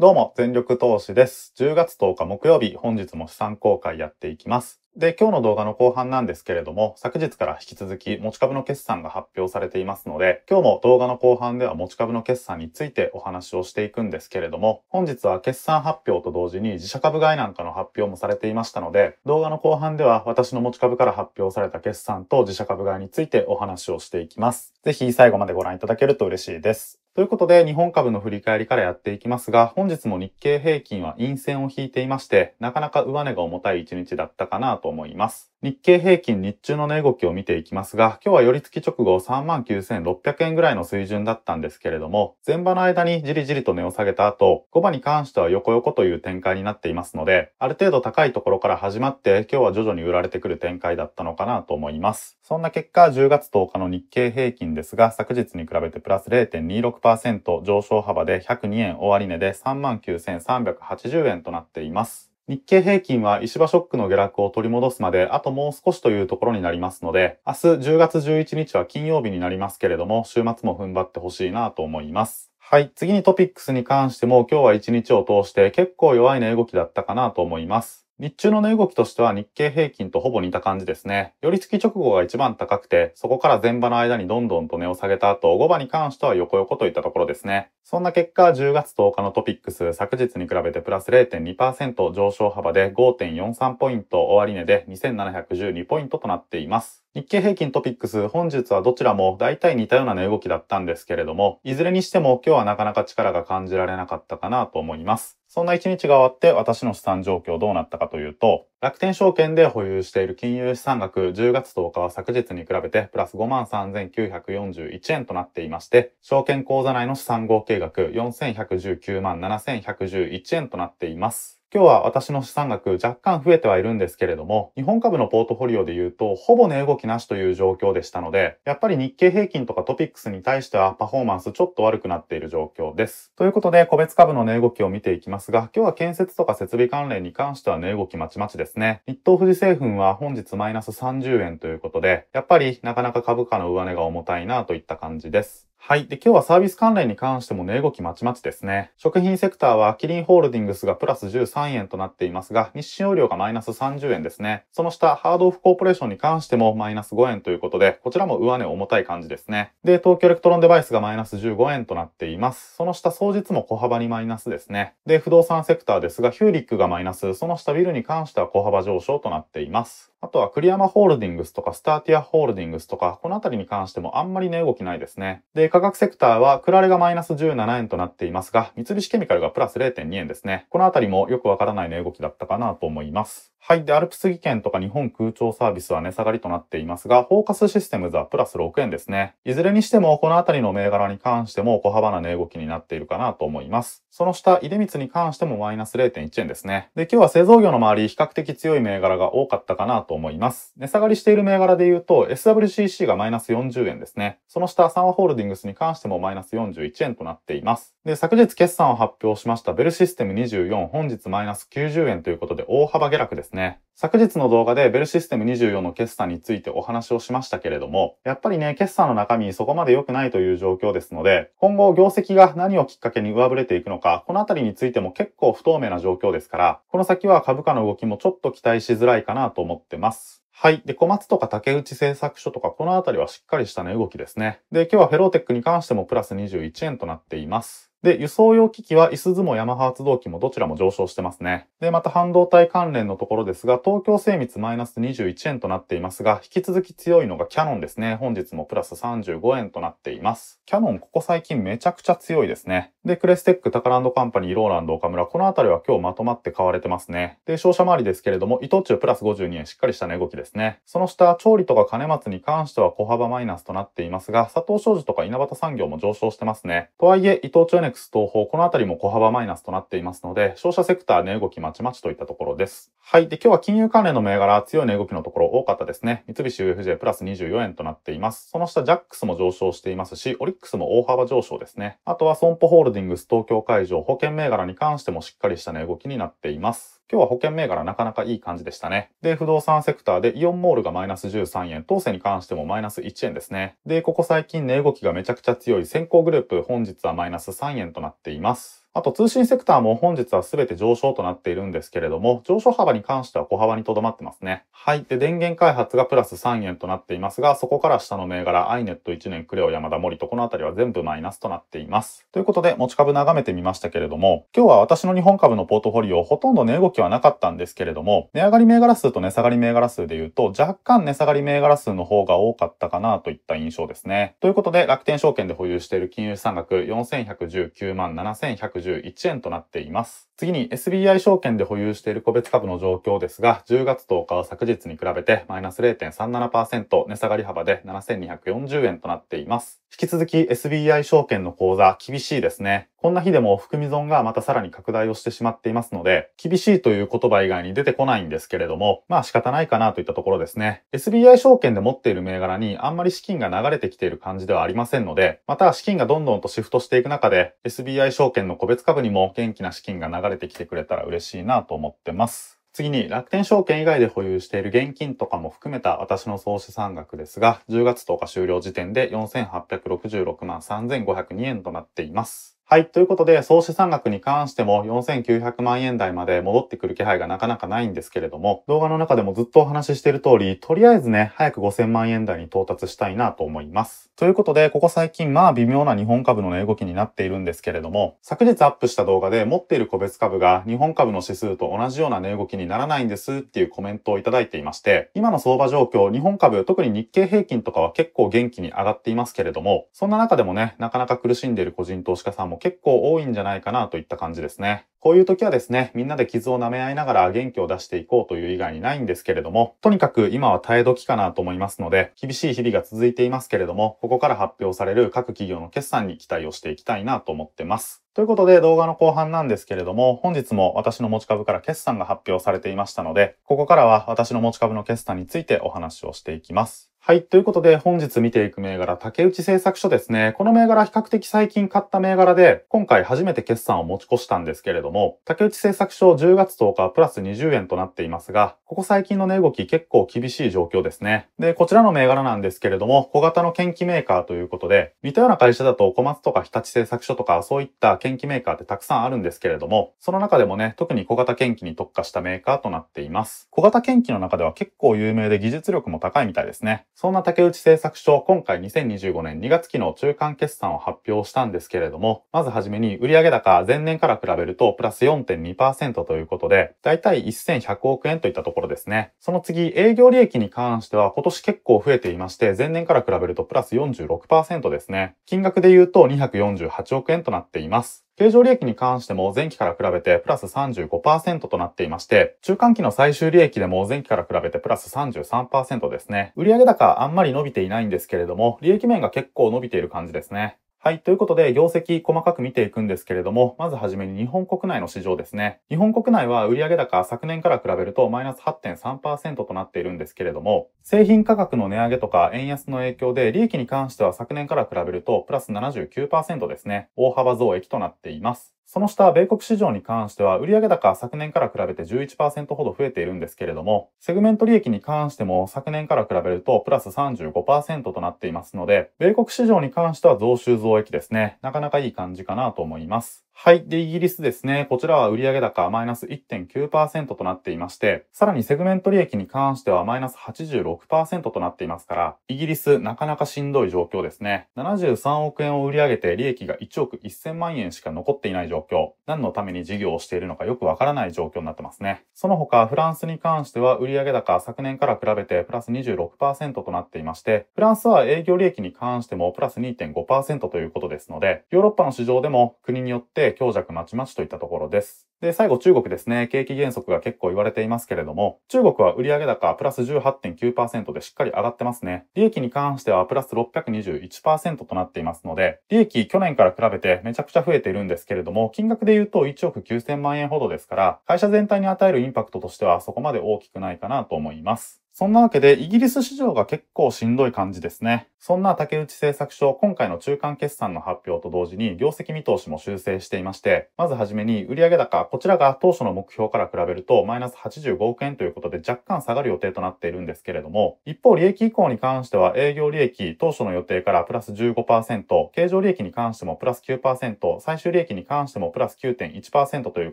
どうも、全力投資です。10月10日木曜日、本日も資産公開やっていきます。で、今日の動画の後半なんですけれども、昨日から引き続き持ち株の決算が発表されていますので、今日も動画の後半では持ち株の決算についてお話をしていくんですけれども、本日は決算発表と同時に自社株買いなんかの発表もされていましたので、動画の後半では私の持ち株から発表された決算と自社株買いについてお話をしていきます。ぜひ最後までご覧いただけると嬉しいです。ということで、日本株の振り返りからやっていきますが、本日も日経平均は陰線を引いていまして、なかなか上値が重たい一日だったかなと思います。日経平均日中の値動きを見ていきますが、今日は寄り付き直後39,600円ぐらいの水準だったんですけれども、前場の間にじりじりと値を下げた後、5場に関しては横横という展開になっていますので、ある程度高いところから始まって、今日は徐々に売られてくる展開だったのかなと思います。そんな結果、10月10日の日経平均ですが、昨日に比べてプラス0.26%上昇幅で102円終値で39,380円となっています。日経平均は石破ショックの下落を取り戻すまであともう少しというところになりますので、明日10月11日は金曜日になりますけれども、週末も踏ん張ってほしいなと思います。はい。次にトピックスに関しても今日は一日を通して結構弱い値動きだったかなと思います。日中の値動きとしては日経平均とほぼ似た感じですね。寄り付き直後が一番高くて、そこから前場の間にどんどんと値を下げた後、5場に関しては横横といったところですね。そんな結果、10月10日のトピックス、昨日に比べてプラス0.2%上昇幅で5.43ポイント終値で2712ポイントとなっています。日経平均トピックス、本日はどちらも大体似たような値動きだったんですけれども、いずれにしても今日はなかなか力が感じられなかったかなと思います。そんな一日が終わって私の資産状況どうなったかというと、楽天証券で保有している金融資産額10月10日は昨日に比べてプラス53,941円となっていまして、証券口座内の資産合計額4119万7111円となっています。今日は私の資産額若干増えてはいるんですけれども、日本株のポートフォリオで言うと、ほぼ値動きなしという状況でしたので、やっぱり日経平均とかトピックスに対してはパフォーマンスちょっと悪くなっている状況です。ということで、個別株の値動きを見ていきますが、今日は建設とか設備関連に関しては値動きまちまちですね。日東富士製粉は本日マイナス30円ということで、やっぱりなかなか株価の上値が重たいなといった感じです。はい。で、今日はサービス関連に関しても値動きまちまちですね。食品セクターはキリンホールディングスがプラス13円となっていますが、日清容量がマイナス30円ですね。その下、ハードオフコーポレーションに関してもマイナス5円ということで、こちらも上値重たい感じですね。で、東京エレクトロンデバイスがマイナス15円となっています。その下、総日も小幅にマイナスですね。で、不動産セクターですが、ヒューリックがマイナス、その下ビルに関しては小幅上昇となっています。あとは、栗山ホールディングスとか、スターティアホールディングスとか、このあたりに関してもあんまり値、動きないですね。で、価格セクターは、クラレがマイナス17円となっていますが、三菱ケミカルがプラス0.2円ですね。このあたりもよくわからない値、動きだったかなと思います。はい。で、アルプス技研とか日本空調サービスは値、下がりとなっていますが、フォーカスシステムズはプラス6円ですね。いずれにしても、このあたりの銘柄に関しても小幅な値動きになっているかなと思います。その下、出光に関してもマイナス0.1円ですね。で、今日は製造業の周り、比較的強い銘柄が多かったかなとと思います。値下がりしている銘柄で言うと、SWCC がマイナス40円ですね。その下、サンワホールディングスに関してもマイナス41円となっています。で、昨日決算を発表しましたベルシステム24、本日マイナス90円ということで大幅下落ですね。昨日の動画でベルシステム24の決算についてお話をしましたけれども、やっぱりね、決算の中身そこまで良くないという状況ですので、今後業績が何をきっかけに上振れていくのか、このあたりについても結構不透明な状況ですから、この先は株価の動きもちょっと期待しづらいかなと思ってます。ます。はい。で、小松とか竹内製作所とか、このあたりはしっかりした値、ね、動きですね。で、今日はフェローテックに関してもプラス21円となっています。で、輸送用機器は、イスズもヤマハ発動機もどちらも上昇してますね。で、また半導体関連のところですが、東京精密マイナス21円となっていますが、引き続き強いのがキャノンですね。本日もプラス35円となっています。キャノン、ここ最近めちゃくちゃ強いですね。で、クレステック、タカランドカンパニー、ローランド、岡村、このあたりは今日まとまって買われてますね。で、商社周りですけれども、伊藤忠プラス52円、しっかりした値動きですね。その下、調理とか金松に関しては小幅マイナスとなっていますが、佐藤商事とか稲畑産業も上昇してますね。とはいえ、伊藤忠ネクス東方、このあたりも小幅マイナスとなっていますので、商社セクター値、動きまちまちといったところです。はい。で、今日は金融関連の銘柄、強い値動きのところ多かったですね。三菱 UFJ プラス24円となっています。その下、ジャックスも上昇していますし、オリックスも大幅上昇ですね。あとは、損保ホールディングス東京会場、保険銘柄に関してもしっかりした値動きになっています。今日は保険銘柄なかなかいい感じでしたね。で、不動産セクターでイオンモールがマイナス13円、当世に関してもマイナス1円ですね。で、ここ最近値動きがめちゃくちゃ強い先行グループ、本日はマイナス3円円となっています。あと通信セクターも本日は全て上昇となっているんですけれども、上昇幅に関しては小幅にとどまってますね。はい。で、電源開発がプラス3円となっていますが、そこから下の銘柄、iNet1 年、クレオ、山田、森とこの辺りは全部マイナスとなっています。ということで、持ち株眺めてみましたけれども、今日は私の日本株のポートフォリオ、ほとんど値動きはなかったんですけれども、値上がり銘柄数と値下がり銘柄数で言うと、若干値下がり銘柄数の方が多かったかなといった印象ですね。ということで、楽天証券で保有している金融資産額4119万7110 1 1円となっています。次に SBI 証券で保有している個別株の状況ですが、10月10日は昨日に比べてマイナス0.37%値下がり幅で7240円となっています。引き続き SBI 証券の口座厳しいですね。こんな日でも含み損がまたさらに拡大をしてしまっていますので、厳しいという言葉以外に出てこないんですけれども、まあ仕方ないかなといったところですね。SBI 証券で持っている銘柄にあんまり資金が流れてきている感じではありませんので、また資金がどんどんとシフトしていく中で、SBI 証券の個別株にも元気な資金が流れてきてくれたら嬉しいなと思ってます。次に楽天証券以外で保有している現金とかも含めた私の総資産額ですが、10月10日終了時点で4866万3502円となっています。はい。ということで、総資産額に関しても4900万円台まで戻ってくる気配がなかなかないんですけれども、動画の中でもずっとお話ししている通り、とりあえずね、早く5000万円台に到達したいなと思います。ということで、ここ最近、まあ微妙な日本株の値動きになっているんですけれども、昨日アップした動画で持っている個別株が日本株の指数と同じような値動きにならないんですっていうコメントをいただいていまして、今の相場状況、日本株、特に日経平均とかは結構元気に上がっていますけれども、そんな中でもね、なかなか苦しんでいる個人投資家さんも結構多いんじゃないかなといった感じですね。こういう時はですね、みんなで傷を舐め合いながら元気を出していこうという以外にないんですけれども、とにかく今は耐え時かなと思いますので、厳しい日々が続いていますけれども、ここから発表される各企業の決算に期待をしていきたいなと思ってます。ということで動画の後半なんですけれども、本日も私の持ち株から決算が発表されていましたので、ここからは私の持ち株の決算についてお話をしていきます。はい。ということで、本日見ていく銘柄、竹内製作所ですね。この銘柄、比較的最近買った銘柄で、今回初めて決算を持ち越したんですけれども、竹内製作所10月10日プラス20円となっていますが、ここ最近の値動き結構厳しい状況ですね。で、こちらの銘柄なんですけれども、小型の研機メーカーということで、似たような会社だと小松とか日立製作所とか、そういった研機メーカーってたくさんあるんですけれども、その中でもね、特に小型研機に特化したメーカーとなっています。小型研機の中では結構有名で技術力も高いみたいですね。そんな竹内製作所、今回2025年2月期の中間決算を発表したんですけれども、まずはじめに売上高前年から比べるとプラス4.2%ということで、だいたい1100億円といったところですね。その次、営業利益に関しては今年結構増えていまして、前年から比べるとプラス46%ですね。金額で言うと248億円となっています。経常利益に関しても前期から比べてプラス35%となっていまして、中間期の最終利益でも前期から比べてプラス33%ですね。売上高あんまり伸びていないんですけれども、利益面が結構伸びている感じですね。はい。ということで、業績細かく見ていくんですけれども、まずはじめに日本国内の市場ですね。日本国内は売上高昨年から比べるとマイナス8.3%となっているんですけれども、製品価格の値上げとか円安の影響で利益に関しては昨年から比べるとプラス79%ですね。大幅増益となっています。その下、米国市場に関しては、売上高は昨年から比べて11%ほど増えているんですけれども、セグメント利益に関しても昨年から比べるとプラス35%となっていますので、米国市場に関しては増収増益ですね。なかなかいい感じかなと思います。はい。で、イギリスですね。こちらは売上高マイナス1.9%となっていまして、さらにセグメント利益に関してはマイナス86%となっていますから、イギリスなかなかしんどい状況ですね。73億円を売り上げて利益が1億1000万円しか残っていない状況。何のために事業をしているのかよくわからない状況になってますね。その他、フランスに関しては売上高昨年から比べてプラス26%となっていまして、フランスは営業利益に関してもプラス2.5%ということですので、ヨーロッパの市場でも国によってで強弱まちまちといったところです。で、最後中国ですね。景気減速が結構言われていますけれども、中国は売上高プラス18.9%でしっかり上がってますね。利益に関してはプラス621%となっていますので、利益去年から比べてめちゃくちゃ増えているんですけれども、金額で言うと1億9000万円ほどですから、会社全体に与えるインパクトとしてはそこまで大きくないかなと思います。そんなわけで、イギリス市場が結構しんどい感じですね。そんな竹内製作所、今回の中間決算の発表と同時に、業績見通しも修正していまして、まずはじめに売上高、こちらが当初の目標から比べると、マイナス85億円ということで若干下がる予定となっているんですけれども、一方、利益以降に関しては、営業利益、当初の予定からプラス15%、経常利益に関してもプラス9%、最終利益に関してもプラス9.1%という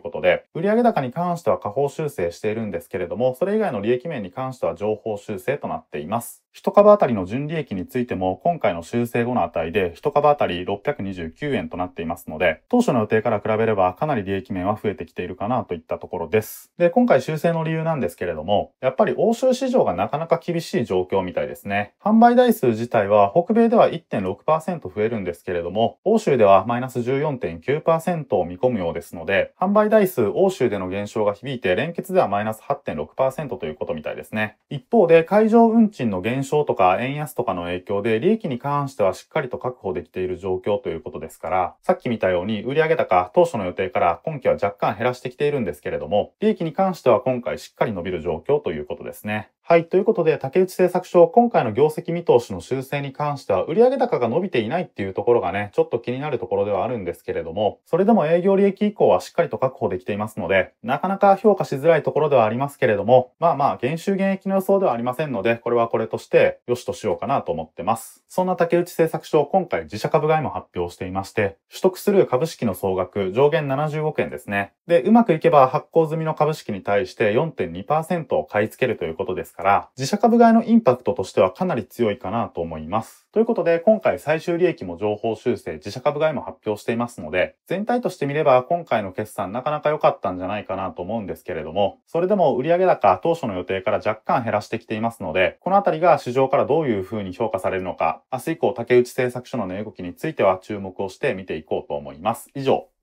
ことで、売上高に関しては下方修正しているんですけれども、それ以外の利益面に関しては上情報修正となっています。1株当たりの純利益についても、今回の修正後の値で1株当たり629円となっていますので、当初の予定から比べればかなり利益面は増えてきているかなといったところです。で、今回修正の理由なんですけれども、やっぱり欧州市場がなかなか厳しい状況みたいですね。販売台数自体は北米では1.6%増えるんですけれども、欧州ではマイナス14.9%を見込むようですので、販売台数欧州での減少が響いて連結ではマイナス8.6%ということみたいですね。一方で会場運賃の減少少とか円安とかの影響で利益に関してはしっかりと確保できている状況ということですから、さっき見たように売上高当初の予定から今期は若干減らしてきているんですけれども、利益に関しては今回しっかり伸びる状況ということですね。はい。ということで、竹内製作所、今回の業績見通しの修正に関しては、売上高が伸びていないっていうところがね、ちょっと気になるところではあるんですけれども、それでも営業利益以降はしっかりと確保できていますので、なかなか評価しづらいところではありますけれども、まあまあ、減収減益の予想ではありませんので、これはこれとして、良しとしようかなと思ってます。そんな竹内製作所、今回自社株買いも発表していまして、取得する株式の総額、上限70億円ですね。で、うまくいけば発行済みの株式に対して4.2%を買い付けるということですから、自社株買いのインパクトとしてはかなり強いかなと思います。ということで、今回最終利益も情報修正、自社株買いも発表していますので、全体として見れば今回の決算なかなか良かったんじゃないかなと思うんですけれども、それでも売上高当初の予定から若干減らしてきていますので、このあたりが市場からどういう風に評価されるのか、明日以降竹内製作所の値動きについては注目をして見ていこうと思います。以上。